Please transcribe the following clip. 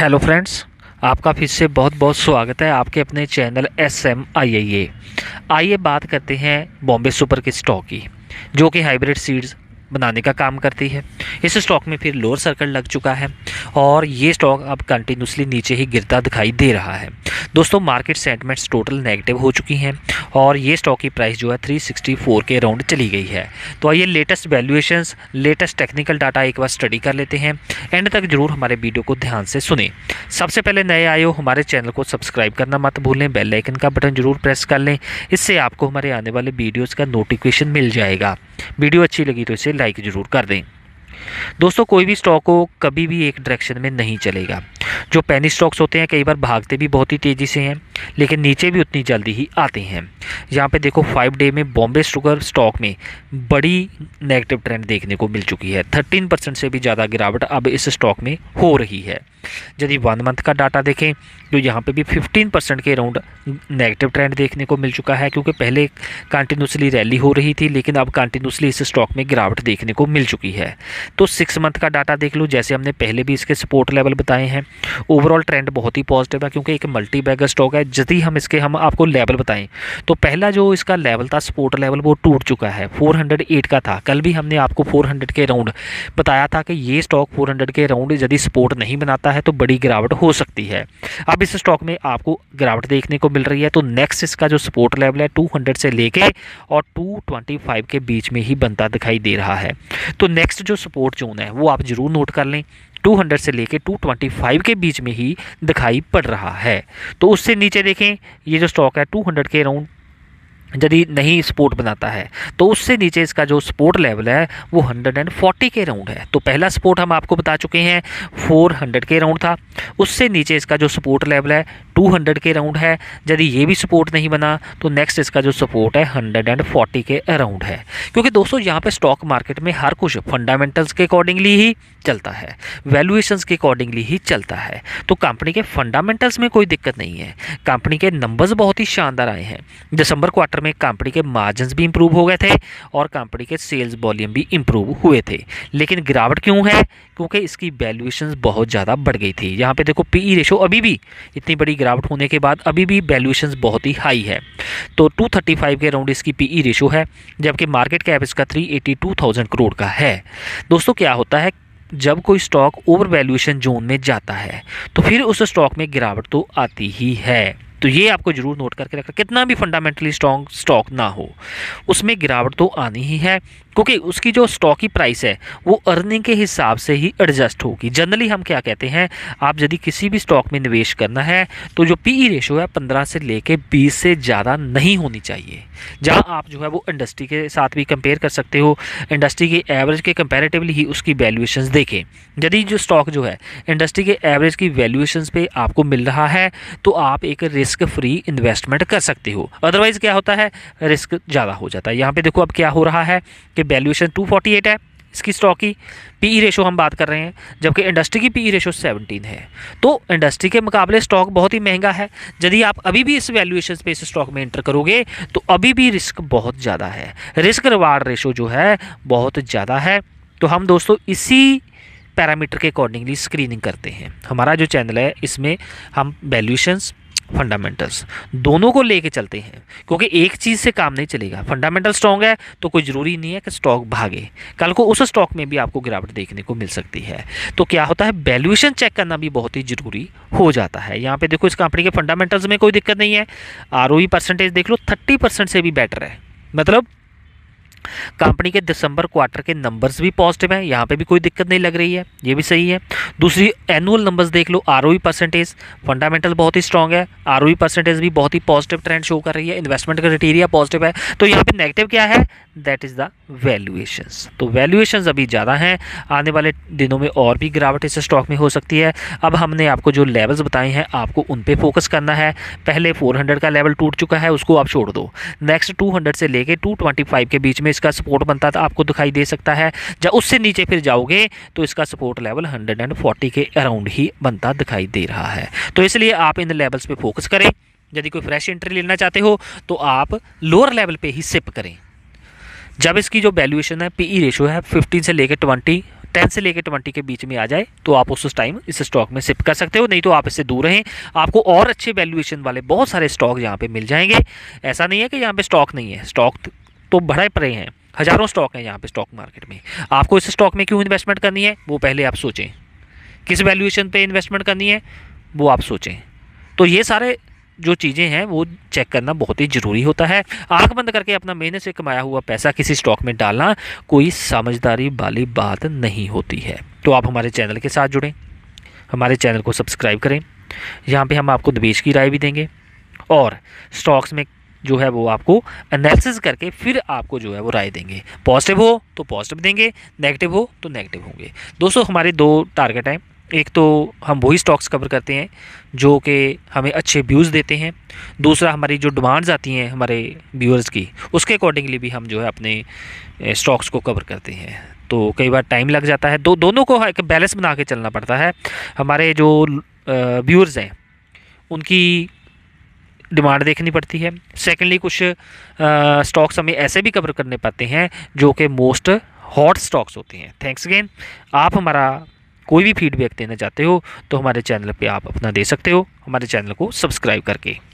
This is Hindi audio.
हेलो फ्रेंड्स आपका फिर से बहुत बहुत स्वागत है आपके अपने channel S M I I A आइए बात करते हैं बॉम्बे सुपर के स्टॉक की जो कि हाइब्रिड सीड्स बनाने का काम करती है इस स्टॉक में फिर लोअर सर्कल लग चुका है और ये स्टॉक अब कंटिन्यूसली नीचे ही गिरता दिखाई दे रहा है दोस्तों मार्केट सेंटमेंट्स टोटल नेगेटिव हो चुकी हैं और ये स्टॉक की प्राइस जो है 364 के अराउंड चली गई है तो आइए latest valuation latest technical data एक बार स्टडी कर लेते हैं एंड तक जरूर हमारे वीडियो को ध्यान से सुने सबसे पहले नए आए हो हमारे चैनल को सब्सक्राइब करना मत भूलें बेल का बटन जरूर प्रेस कर लें इससे आपको हमारे आने वाले वीडियोज़ का नोटिफिकेशन मिल जाएगा वीडियो अच्छी लगी तो इसे लाइक ज़रूर कर दें दोस्तों कोई भी स्टॉक हो कभी भी एक डायरेक्शन में नहीं चलेगा जो पैनी स्टॉक्स होते हैं कई बार भागते भी बहुत ही तेज़ी से हैं लेकिन नीचे भी उतनी जल्दी ही आते हैं यहाँ पे देखो फाइव डे में बॉम्बे शुगर स्टॉक में बड़ी नेगेटिव ट्रेंड देखने को मिल चुकी है थर्टीन परसेंट से भी ज़्यादा गिरावट अब इस स्टॉक में हो रही है यदि वन मंथ का डाटा देखें तो यहाँ पे भी फिफ्टीन परसेंट के अराउंड नेगेटिव ट्रेंड देखने को मिल चुका है क्योंकि पहले कंटिन्यूसली रैली हो रही थी लेकिन अब कंटिन्यूसली इस स्टॉक में गिरावट देखने को मिल चुकी है तो सिक्स मंथ का डाटा देख लो जैसे हमने पहले भी इसके सपोर्ट लेवल बताए हैं ओवरऑल ट्रेंड बहुत ही पॉजिटिव है क्योंकि एक मल्टी बैगर स्टॉक है यदि हम इसके हम आपको लेवल बताएं तो पहला जो इसका लेवल था सपोर्ट लेवल वो टूट चुका है 408 का था कल भी हमने आपको 400 के राउंड बताया था कि ये स्टॉक 400 के राउंड यदि सपोर्ट नहीं बनाता है तो बड़ी गिरावट हो सकती है अब इस स्टॉक में आपको गिरावट देखने को मिल रही है तो नेक्स्ट इसका जो सपोर्ट लेवल है टू से लेके और टू के बीच में ही बनता दिखाई दे रहा है तो नेक्स्ट जो सपोर्ट जोन है वो आप ज़रूर नोट कर लें 200 से लेके 225 के बीच में ही दिखाई पड़ रहा है तो उससे नीचे देखें ये जो स्टॉक है 200 के अराउंड यदि नहीं स्पोर्ट बनाता है तो उससे नीचे इसका जो स्पोर्ट लेवल है वो 140 के राउंड है तो पहला स्पोर्ट हम आपको बता चुके हैं 400 के राउंड था उससे नीचे इसका जो सपोर्ट लेवल है 200 के राउंड है यदि ये भी सपोर्ट नहीं बना तो नेक्स्ट इसका जो सपोर्ट है 140 के अराउंड है क्योंकि दोस्तों यहाँ पर स्टॉक मार्केट में हर कुछ फंडामेंटल्स के अकॉर्डिंगली ही चलता है वैल्यूएशंस के अकॉर्डिंगली ही चलता है तो कंपनी के फंडामेंटल्स में कोई दिक्कत नहीं है कंपनी के नंबर्स बहुत ही शानदार आए हैं दिसंबर क्वार्टर क्वार्टर में कंपनी के मार्जिन भी इंप्रूव हो गए थे और कंपनी के सेल्स वॉल्यूम भी इंप्रूव हुए थे लेकिन गिरावट क्यों है क्योंकि इसकी वैल्यूएशन बहुत ज़्यादा बढ़ गई थी यहाँ पे देखो पी रेशो e अभी भी इतनी बड़ी गिरावट होने के बाद अभी भी वैल्यूएशन बहुत ही हाई है तो फाइव के अराउंड इसकी पी रेशो e है जबकि मार्केट कैप इसका थाउजेंड करोड़ का है दोस्तों क्या होता है जब कोई स्टॉक ओवर वैल्यूएशन जोन में जाता है तो फिर उस स्टॉक में गिरावट तो आती ही है तो ये आपको ज़रूर नोट करके रखना कितना भी फंडामेंटली स्ट्रॉन्ग स्टॉक ना हो उसमें गिरावट तो आनी ही है क्योंकि उसकी जो स्टॉक की प्राइस है वो अर्निंग के हिसाब से ही एडजस्ट होगी जनरली हम क्या कहते हैं आप यदि किसी भी स्टॉक में निवेश करना है तो जो पी ई रेशो है पंद्रह से लेके बीस से ज़्यादा नहीं होनी चाहिए जहाँ आप जो है वो इंडस्ट्री के साथ भी कंपेयर कर सकते हो इंडस्ट्री के एवरेज के कंपेरेटिवली ही उसकी वैल्यूएशन देखें यदि जो स्टॉक जो है इंडस्ट्री के एवरेज की वैल्यूएशन पर आपको मिल रहा है तो आप एक रिस्क फ्री इन्वेस्टमेंट कर सकते हो अदरवाइज़ क्या होता है रिस्क ज़्यादा हो जाता है यहाँ पर देखो अब क्या हो रहा है कि वैल्यूएशन 248 है इसकी स्टॉक की पीई रेशो हम बात कर रहे हैं जबकि इंडस्ट्री की पी ई रेशो 17 है तो इंडस्ट्री के मुकाबले स्टॉक बहुत ही महंगा है यदि आप अभी भी इस वैल्यूएशन पे इस स्टॉक में एंटर करोगे तो अभी भी रिस्क बहुत ज़्यादा है रिस्क रिवार्ड रेशो जो है बहुत ज़्यादा है तो हम दोस्तों इसी पैरामीटर के अकॉर्डिंगली स्क्रीनिंग करते हैं हमारा जो चैनल है इसमें हम वैल्यूशंस फंडामेंटल्स दोनों को लेके चलते हैं क्योंकि एक चीज़ से काम नहीं चलेगा फंडामेंटल स्ट्रॉन्ग है तो कोई ज़रूरी नहीं है कि स्टॉक भागे कल को उस स्टॉक में भी आपको गिरावट देखने को मिल सकती है तो क्या होता है वैल्यूएशन चेक करना भी बहुत ही ज़रूरी हो जाता है यहाँ पे देखो इस कंपनी के फंडामेंटल्स में कोई दिक्कत नहीं है आर परसेंटेज e देख लो थर्टी से भी बेटर है मतलब कंपनी के दिसंबर क्वार्टर के नंबर्स भी पॉजिटिव हैं यहाँ पे भी कोई दिक्कत नहीं लग रही है ये भी सही है दूसरी एनुअल नंबर्स देख लो आर परसेंटेज फंडामेंटल बहुत ही स्ट्रॉग है आर परसेंटेज भी बहुत ही पॉजिटिव ट्रेंड शो कर रही है इन्वेस्टमेंट क्राइटेरिया पॉजिटिव है तो यहाँ पे नेगेटिव क्या है दैट इज़ द वैल्यूएशन तो वैल्यूएशन अभी ज़्यादा हैं आने वाले दिनों में और भी गिरावट इस स्टॉक में हो सकती है अब हमने आपको जो लेवल्स बताए हैं आपको उन पर फोकस करना है पहले फोर का लेवल टूट चुका है उसको आप छोड़ दो नेक्स्ट टू से लेके टू के बीच में में इसका सपोर्ट बनता था आपको दिखाई दे सकता है जब उससे नीचे फिर जाओगे तो इसका सपोर्ट लेवल 140 के अराउंड ही बनता दिखाई दे रहा है तो इसलिए आप इन लेवल्स पे फोकस करें यदि कोई फ्रेश एंट्री लेना चाहते हो तो आप लोअर लेवल पर ही सिप करें जब इसकी जो वैल्यूएशन है पीई रेशो e है फिफ्टीन से लेकर ट्वेंटी टेन से लेकर ट्वेंटी के बीच में आ जाए तो आप उस टाइम इस स्टॉक में सिप कर सकते हो नहीं तो आप इससे दूर रहें आपको और अच्छे वैल्यूएशन वाले बहुत सारे स्टॉक यहाँ पे मिल जाएंगे ऐसा नहीं है कि यहाँ पे स्टॉक नहीं है स्टॉक तो भरे पड़े हैं हज़ारों स्टॉक हैं यहाँ पे स्टॉक मार्केट में आपको इस स्टॉक में क्यों इन्वेस्टमेंट करनी है वो पहले आप सोचें किस वैल्यूएशन पे इन्वेस्टमेंट करनी है वो आप सोचें तो ये सारे जो चीज़ें हैं वो चेक करना बहुत ही ज़रूरी होता है आँख बंद करके अपना मेहनत से कमाया हुआ पैसा किसी स्टॉक में डालना कोई समझदारी वाली बात नहीं होती है तो आप हमारे चैनल के साथ जुड़ें हमारे चैनल को सब्सक्राइब करें यहाँ पर हम आपको निवेश की राय भी देंगे और स्टॉक्स में जो है वो आपको एनालिसिस करके फिर आपको जो है वो राय देंगे पॉजिटिव हो तो पॉजिटिव देंगे नेगेटिव हो तो नेगेटिव होंगे दोस्तों हमारे दो टारगेट हैं एक तो हम वही स्टॉक्स कवर करते हैं जो कि हमें अच्छे व्यूज़ देते हैं दूसरा हमारी जो डिमांड्स आती हैं हमारे व्यूअर्स की उसके अकॉर्डिंगली भी हम जो है अपने स्टॉक्स को कवर करते हैं तो कई बार टाइम लग जाता है दो दोनों को एक बैलेंस बना के चलना पड़ता है हमारे जो व्यूअर्स हैं उनकी डिमांड देखनी पड़ती है सेकेंडली कुछ स्टॉक्स हमें ऐसे भी कवर करने पाते हैं जो कि मोस्ट हॉट स्टॉक्स होते हैं थैंक्स अगेन आप हमारा कोई भी फीडबैक देना चाहते हो तो हमारे चैनल पे आप अपना दे सकते हो हमारे चैनल को सब्सक्राइब करके